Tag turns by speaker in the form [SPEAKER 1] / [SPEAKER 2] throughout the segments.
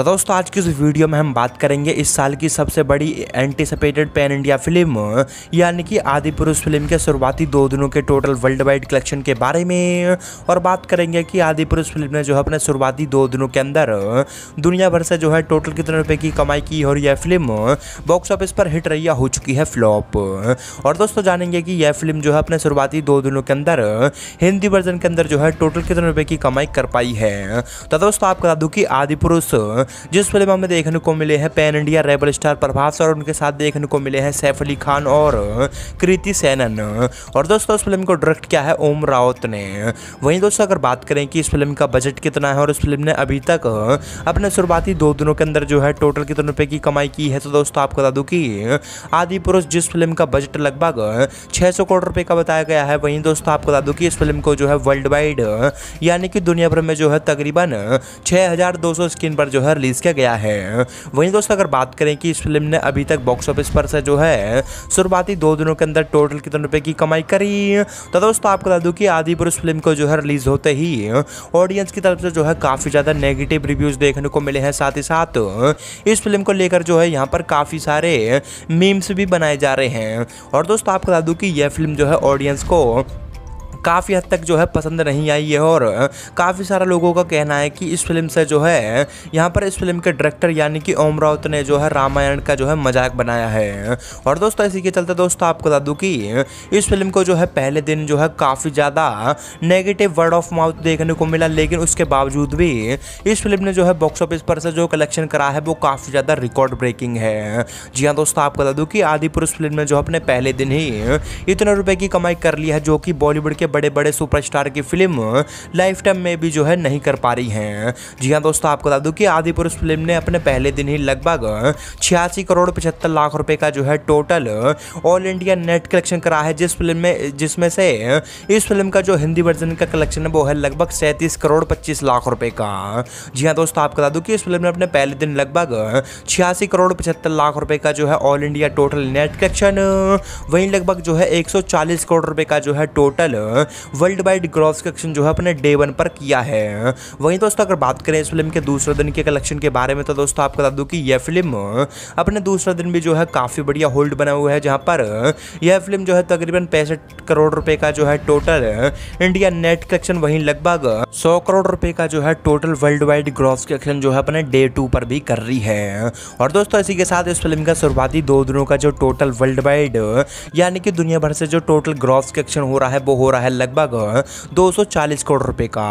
[SPEAKER 1] तो दोस्तों आज की इस वीडियो में हम बात करेंगे इस साल की सबसे बड़ी एंटिसिपेटेड पैन इंडिया फिल्म यानी कि आदि पुरुष फिल्म के शुरुआती दो दिनों के टोटल वर्ल्ड वाइड कलेक्शन के बारे में और बात करेंगे कि आदि पुरुष फिल्म ने जो है अपने शुरुआती दो दिनों के अंदर दुनिया भर से जो है टोटल कितने रुपये की कमाई की और यह फिल्म बॉक्स ऑफिस पर हिट रही हो चुकी है फ्लॉप और दोस्तों जानेंगे कि यह फिल्म जो है अपने शुरुआती दो दिनों के अंदर हिंदी वर्जन के अंदर जो है टोटल कितने रुपये की कमाई कर पाई है तो दोस्तों आपको बता दूँ कि आदि पुरुष जिस फिल्म हमें देखने को मिले हैं pan India rebel star Prabhas और उनके साथ देखने को मिले हैं सैफ अली खान और कृति सैनन और दोस्तों उस फिल्म को डायरेक्ट किया है ओम रावत ने वहीं दोस्तों अगर बात करें कि इस फिल्म का बजट कितना है और इस फिल्म ने अभी तक अपने शुरुआती दो दिनों के अंदर जो है टोटल कितने रुपये की कमाई की है तो दोस्तों आपको बता दूँ कि आदि पुरुष जिस फिल्म का बजट लगभग 600 करोड़ रुपए का बताया गया है वहीं दोस्तों आपको बता दूं कि इस फिल्म को जो है वर्ल्ड वाइड यानी कि दुनिया भर में जो है तकरीबन सौ स्क्रीन पर जो है रिलीज़ किया गया है वहीं दोस्तों अगर बात करें कि इस फिल्म ने अभी तक बॉक्स ऑफिस पर से जो है शुरुआती दो दिनों के अंदर टोटल कितने रुपए की कमाई करी तो दोस्तों आपको बता दूं कि आदि पुरुष फिल्म को जो है रिलीज़ होते ही ऑडियंस की तरफ से जो है काफ़ी ज़्यादा नेगेटिव रिव्यूज़ देखने को मिले हैं साथ ही साथ इस फिल्म को लेकर जो है यहाँ पर काफ़ी सारे मीम्स भी बनाए जा रहे हैं और दोस्तों आपको बता दूँ कि यह फिल्म जो है ऑडियंस को काफ़ी हद तक जो है पसंद नहीं आई है और काफ़ी सारा लोगों का कहना है कि इस फिल्म से जो है यहाँ पर इस फिल्म के डायरेक्टर यानी कि ओम राउत ने जो है रामायण का जो है मजाक बनाया है और दोस्तों इसी के चलते दोस्तों आपको बता दूँ कि इस फिल्म को जो है पहले दिन जो है काफ़ी ज़्यादा नेगेटिव वर्ड ऑफ माउथ देखने को मिला लेकिन उसके बावजूद भी इस फिल्म ने जो है बॉक्स ऑफिस पर से जो कलेक्शन करा है वो काफ़ी ज़्यादा रिकॉर्ड ब्रेकिंग है जी हाँ दोस्तों आपको बता दूँ कि आदिपुरुष फिल्म ने जो अपने पहले दिन ही इतने रुपए की कमाई कर ली है जो कि बॉलीवुड के बड़े बड़े सुपरस्टार की फिल्म लाइफ टाइम में भी जो है नहीं कर पा रही हैं जी हाँ दोस्तों आपको बता दूँ कि आदि पुरुष फिल्म ने अपने पहले दिन ही लगभग छियासी करोड़ पचहत्तर लाख रुपये का जो है total all India net collection करा है जिस फिल्म में जिसमें से इस फिल्म का जो हिंदी वर्जन का कलेक्शन है वो है लगभग सैंतीस करोड़ पच्चीस लाख रुपये का जी हाँ दोस्तों आपको बता दूँ कि इस फिल्म ने अपने पहले दिन लगभग छियासी करोड़ पचहत्तर लाख रुपये का जो है all India total net collection वहीं लगभग जो है 140 करोड़ रुपए का जो है total world wide gross collection जो है अपने डे वन पर किया है वहीं दोस्तों अगर बात करें इस फिल्म के दूसरे दिन के कलेक्शन के बारे में तो दोस्तों आपको बता दूँ कि यह फिल्म अपने दूसरे दिन भी जो है काफ़ी बढ़िया होल्ड बना हुआ है जहाँ पर यह फिल्म जो है तकरीबन पैंसठ करोड़ रुपए का जो है टोटल इंडिया नेट कलेक्शन वहीं लगभग सौ करोड़ रुपए का जो है total world wide gross collection जो है अपने डे टू पर भी कर रही है और दोस्तों इसी के साथ इस फिल्म का शुरुआती दो दिनों का जो टोटल वर्ल्ड वाइड यानी कि दुनिया भर से जो टोटल ग्रॉस कलेक्शन हो रहा है वो हो रहा है है लगभग 240 करोड़ रुपए का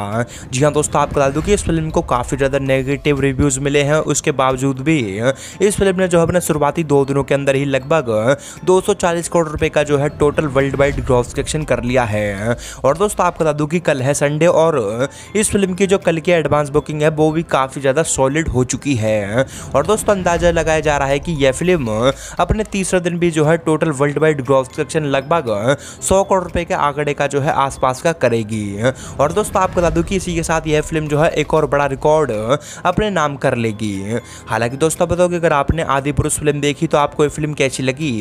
[SPEAKER 1] जी हाँ दोस्तों आपको बता दूँ कि इस फिल्म को काफ़ी ज़्यादा नेगेटिव रिव्यूज़ मिले हैं उसके बावजूद भी इस फिल्म ने जो है अपने शुरुआती दो दिनों के अंदर ही लगभग 240 करोड़ रुपए का जो है total world wide gross collection कर लिया है और दोस्तों आपको बता दूँ कि कल है संडे और इस फिल्म की जो कल की एडवांस बुकिंग है वो भी काफ़ी ज़्यादा सॉलिड हो चुकी है और दोस्तों अंदाज़ा लगाया जा रहा है कि यह फिल्म अपने तीसरे दिन भी जो है total world wide gross collection लगभग सौ करोड़ रुपए के आंकड़े का जो है है आसपास का करेगी और दोस्तों आपको बता दूँ कि इसी के साथ यह फिल्म जो है एक और बड़ा रिकॉर्ड अपने नाम कर लेगी हालांकि दोस्तों बताओ कि अगर आपने आदि पुरुष फिल्म देखी तो आपको ये फिल्म कैसी लगी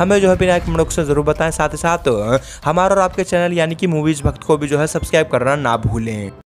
[SPEAKER 1] हमें जो है बिना एक मनोक से जरूर बताएं साथ ही साथ हमारा और आपके चैनल यानी कि मूवीज़ भक्त को भी जो है सब्सक्राइब करना ना भूलें